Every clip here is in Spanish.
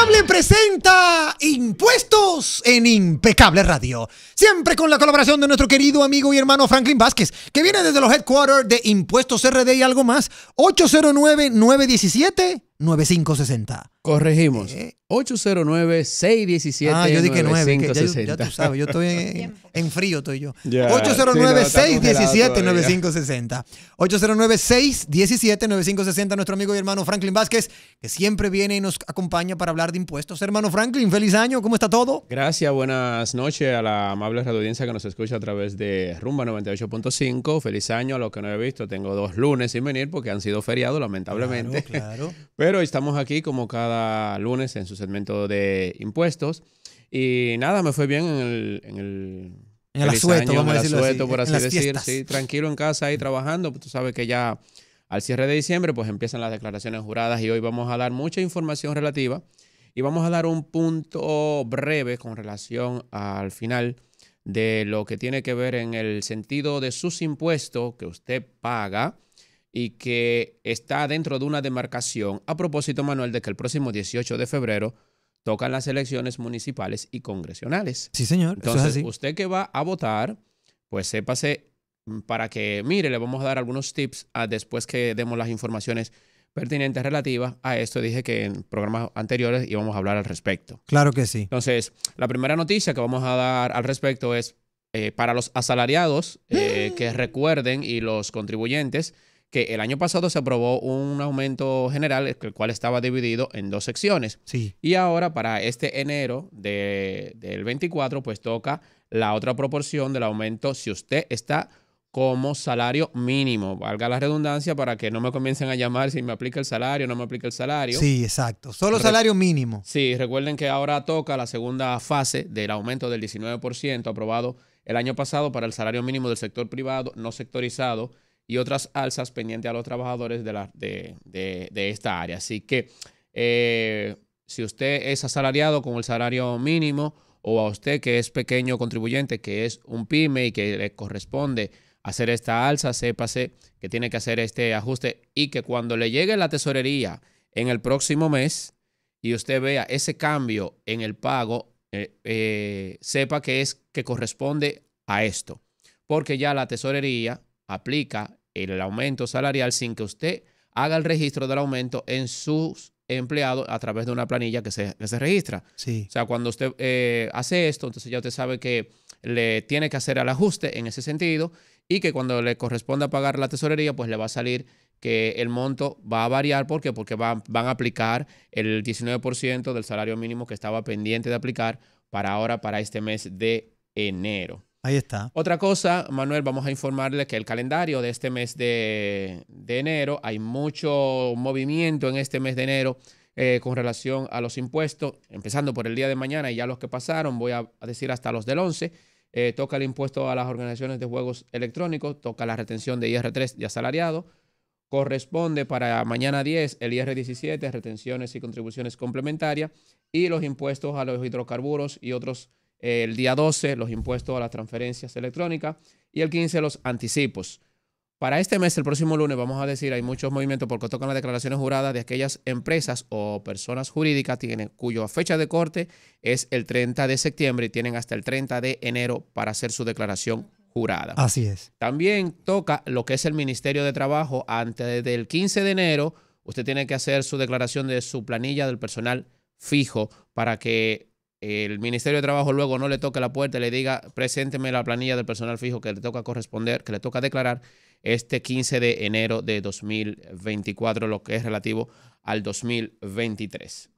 Impecable presenta Impuestos en Impecable Radio. Siempre con la colaboración de nuestro querido amigo y hermano Franklin Vázquez, que viene desde los headquarters de Impuestos RD y algo más, 809-917. 9560. Corregimos. 809-617. Eh. Ah, yo dije 9560. ya, tú sabes, yo estoy en, frío, estoy yo. 809-617-9560. 809-617-9560. Nuestro amigo y hermano Franklin Vázquez, que siempre viene y nos acompaña para hablar de impuestos. Hermano Franklin, feliz año. ¿Cómo está todo? Gracias, buenas noches a la amable radio que nos escucha a través de Rumba 98.5. Feliz año a los que no he visto. Tengo dos lunes sin venir porque han sido feriados, lamentablemente. Claro, Pero estamos aquí como cada lunes en su segmento de impuestos. Y nada, me fue bien en el... En el, por así decir. Sí, tranquilo en casa ahí trabajando. Pues tú sabes que ya al cierre de diciembre pues empiezan las declaraciones juradas y hoy vamos a dar mucha información relativa y vamos a dar un punto breve con relación al final de lo que tiene que ver en el sentido de sus impuestos que usted paga y que está dentro de una demarcación. A propósito, Manuel, de que el próximo 18 de febrero tocan las elecciones municipales y congresionales. Sí, señor. Entonces, usted que va a votar, pues sépase mm, para que, mire, le vamos a dar algunos tips después que demos las informaciones pertinentes relativas a esto. Dije que en programas anteriores íbamos a hablar al respecto. Claro que sí. Entonces, la primera noticia que vamos a dar al respecto es eh, para los asalariados eh, que ¡Ah! recuerden y los contribuyentes que el año pasado se aprobó un aumento general, el cual estaba dividido en dos secciones. Sí. Y ahora para este enero de, del 24, pues toca la otra proporción del aumento si usted está como salario mínimo. Valga la redundancia para que no me comiencen a llamar si me aplica el salario, no me aplica el salario. Sí, exacto. Solo salario mínimo. Sí, recuerden que ahora toca la segunda fase del aumento del 19% aprobado el año pasado para el salario mínimo del sector privado no sectorizado y otras alzas pendientes a los trabajadores de, la, de, esta área. Así que eh, si usted es asalariado con el salario mínimo o a usted que es pequeño contribuyente, que es un pyme y que le corresponde hacer esta alza, sépase que tiene que hacer este ajuste y que cuando le llegue la tesorería en el próximo mes y usted vea ese cambio en el pago, eh, eh, sepa que es que corresponde a esto, porque ya la tesorería aplica el aumento salarial sin que usted haga el registro del aumento en sus empleados a través de una planilla que se, registra. Sí. O sea, cuando usted eh, hace esto, entonces ya usted sabe que le tiene que hacer el ajuste en ese sentido y que cuando le corresponda pagar la tesorería, pues le va a salir que el monto va a variar. ¿Por qué? Porque van, van a aplicar el 19% del salario mínimo que estaba pendiente de aplicar para ahora, para este mes de enero. Ahí está. Otra cosa, Manuel, vamos a informarle que el calendario de este mes de, enero, hay mucho movimiento en este mes de enero eh, con relación a los impuestos, empezando por el día de mañana y ya los que pasaron, voy a, decir hasta los del 11. Eh, toca el impuesto a las organizaciones de juegos electrónicos, toca la retención de IR3 de asalariado, corresponde para mañana 10 el IR17, retenciones y contribuciones complementarias, y los impuestos a los hidrocarburos y otros el día 12 los impuestos a las transferencias electrónicas y el 15 los anticipos. Para este mes, el próximo lunes, vamos a decir, hay muchos movimientos porque tocan las declaraciones juradas de aquellas empresas o personas jurídicas cuya fecha de corte es el 30 de septiembre y tienen hasta el 30 de enero para hacer su declaración jurada. Así es. También toca lo que es el Ministerio de Trabajo. Antes del 15 de enero, usted tiene que hacer su declaración de su planilla del personal fijo para que el Ministerio de Trabajo luego no le toque la puerta y le diga, presénteme la planilla del personal fijo que le toca corresponder, que le toca declarar este 15 de enero de 2024, lo que es relativo al 2023.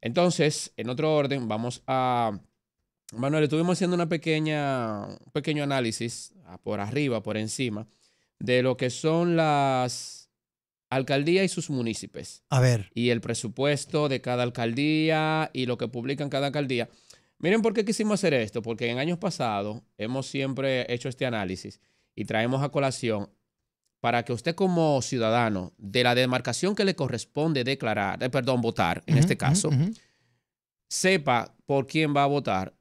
Entonces, en otro orden, vamos a... Manuel, estuvimos haciendo una pequeña, un pequeño análisis ah, por arriba, por encima, de lo que son las alcaldía y sus municipios. A ver. Y el presupuesto de cada alcaldía y lo que publican cada alcaldía. Miren por qué quisimos hacer esto, porque en años pasados hemos siempre hecho este análisis y traemos a colación para que usted como ciudadano de la demarcación que le corresponde declarar, eh, perdón, votar en este caso, sepa por quién va a votar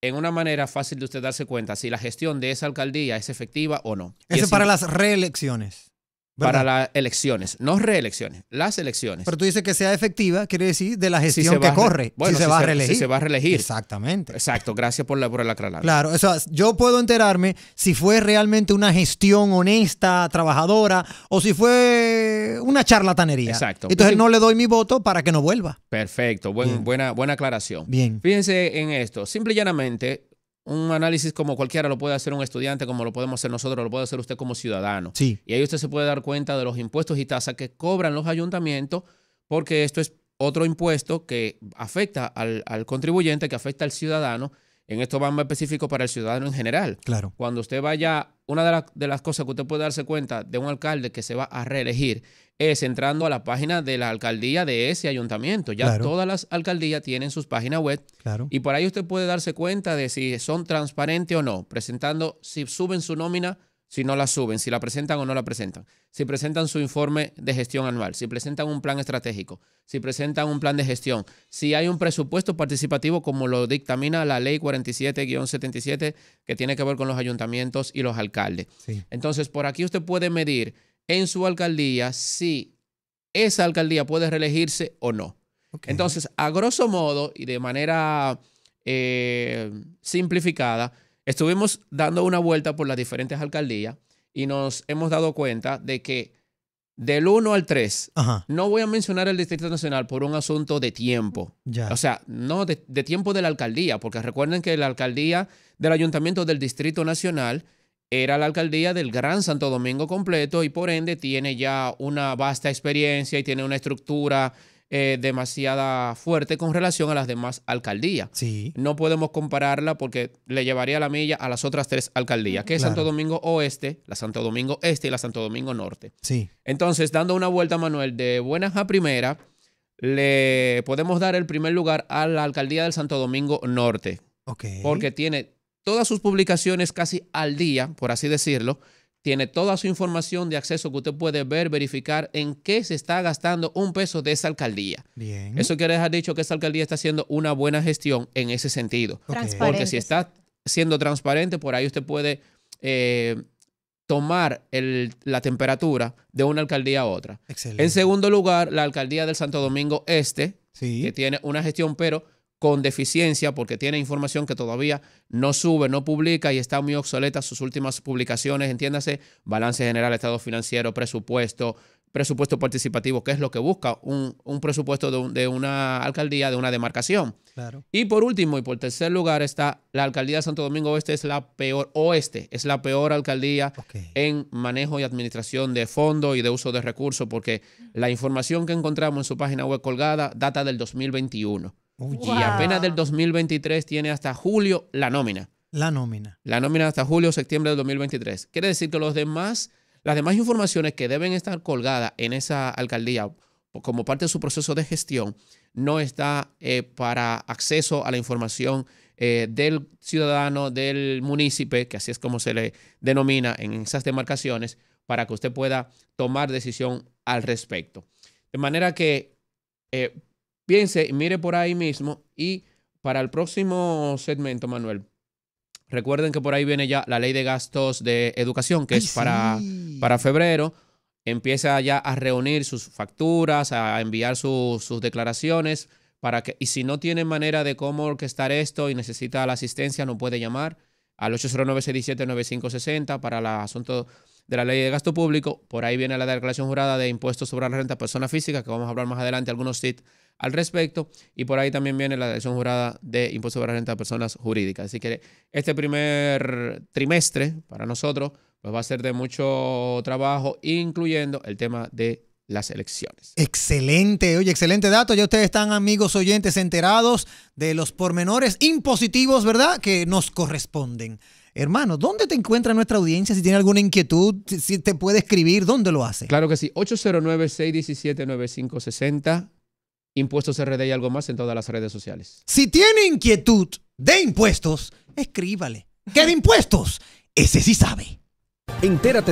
en una manera fácil de usted darse cuenta si la gestión de esa alcaldía es efectiva o no. Eso es para las reelecciones para las elecciones, no reelecciones, las elecciones. Pero tú dices que sea efectiva, quiere decir de la gestión que corre, si, se va a reelegir. Si se va a reelegir. Exactamente. Exacto, gracias por la por el Claro, o sea, yo puedo enterarme si fue realmente una gestión honesta, trabajadora, o si fue una charlatanería. Exacto. Entonces no le doy mi voto para que no vuelva. Perfecto, Buen, buena, buena aclaración. Bien. Fíjense en esto, simple y llanamente, un análisis como cualquiera lo puede hacer un estudiante, como lo podemos hacer nosotros, lo puede hacer usted como ciudadano. Sí. Y ahí usted se puede dar cuenta de los impuestos y tasas que cobran los ayuntamientos, porque esto es otro impuesto que afecta al, al contribuyente, que afecta al ciudadano en esto va más específico para el ciudadano en general. Claro. Cuando usted vaya, una de, las cosas que usted puede darse cuenta de un alcalde que se va a reelegir es entrando a la página de la alcaldía de ese ayuntamiento. Ya todas las alcaldías tienen sus páginas web. Claro. Y por ahí usted puede darse cuenta de si son transparentes o no, presentando si suben su nómina si no la suben, si la presentan o no la presentan, si presentan su informe de gestión anual, si presentan un plan estratégico, si presentan un plan de gestión, si hay un presupuesto participativo como lo dictamina la ley 47-77 que tiene que ver con los ayuntamientos y los alcaldes. Entonces, por aquí usted puede medir en su alcaldía si esa alcaldía puede reelegirse o no. Entonces, a grosso modo y de manera eh, simplificada, Estuvimos dando una vuelta por las diferentes alcaldías y nos hemos dado cuenta de que del 1 al 3, no voy a mencionar el Distrito Nacional por un asunto de tiempo. O sea, no de, tiempo de la alcaldía, porque recuerden que la alcaldía del Ayuntamiento del Distrito Nacional era la alcaldía del Gran Santo Domingo completo y por ende tiene ya una vasta experiencia y tiene una estructura eh, demasiada fuerte con relación a las demás alcaldías. Sí. No podemos compararla porque le llevaría la milla a las otras tres alcaldías, que es Santo Domingo Oeste, la Santo Domingo Este y la Santo Domingo Norte. Sí. Entonces, dando una vuelta, Manuel, de buenas a primera, le podemos dar el primer lugar a la alcaldía del Santo Domingo Norte. Porque tiene todas sus publicaciones casi al día, por así decirlo, tiene toda su información de acceso que usted puede ver, verificar en qué se está gastando un peso de esa alcaldía. Bien. Eso quiere dejar dicho que esa alcaldía está haciendo una buena gestión en ese sentido. Porque si está siendo transparente, por ahí usted puede eh, tomar la temperatura de una alcaldía a otra. Excelente. En segundo lugar, la alcaldía del Santo Domingo Este, que tiene una gestión, pero con deficiencia porque tiene información que todavía no sube, no publica y está muy obsoleta sus últimas publicaciones, entiéndase, balance general, estado financiero, presupuesto, presupuesto participativo, que es lo que busca un, un presupuesto de, una alcaldía, de una demarcación. Y por último y por tercer lugar está la alcaldía de Santo Domingo Oeste, es la peor, oeste, es la peor alcaldía en manejo y administración de fondos y de uso de recursos, porque la información que encontramos en su página web colgada data del 2021. Y apenas del 2023 tiene hasta julio la nómina. La nómina. La nómina hasta julio septiembre del 2023. Quiere decir que los demás, las demás informaciones que deben estar colgadas en esa alcaldía como parte de su proceso de gestión no está eh, para acceso a la información eh, del ciudadano, del munícipe, que así es como se le denomina en esas demarcaciones, para que usted pueda tomar decisión al respecto. De manera que eh, Piense, mire por ahí mismo y para el próximo segmento, Manuel, recuerden que por ahí viene ya la ley de gastos de educación, que es para, febrero. Empieza ya a reunir sus facturas, a enviar sus declaraciones. Para que, y si no tiene manera de cómo orquestar esto y necesita la asistencia, no puede llamar al 809 cinco 9560 para el asunto de la ley de gasto público. Por ahí viene la declaración jurada de impuestos sobre la renta a personas físicas, que vamos a hablar más adelante algunos tips al respecto. Y por ahí también viene la decisión jurada de impuesto sobre la renta de personas jurídicas. Así que este primer trimestre para nosotros pues va a ser de mucho trabajo, incluyendo el tema de las elecciones. Excelente, oye, excelente dato. Ya ustedes están, amigos oyentes, enterados de los pormenores impositivos, ¿verdad? Que nos corresponden. Hermano, ¿dónde te encuentra nuestra audiencia? Si tiene alguna inquietud, si te puede escribir, ¿dónde lo hace? Claro que sí, 809-617-9560. Impuestos RD y algo más en todas las redes sociales. Si tiene inquietud de impuestos, escríbale. Qué de impuestos, ese sí sabe. Entérate.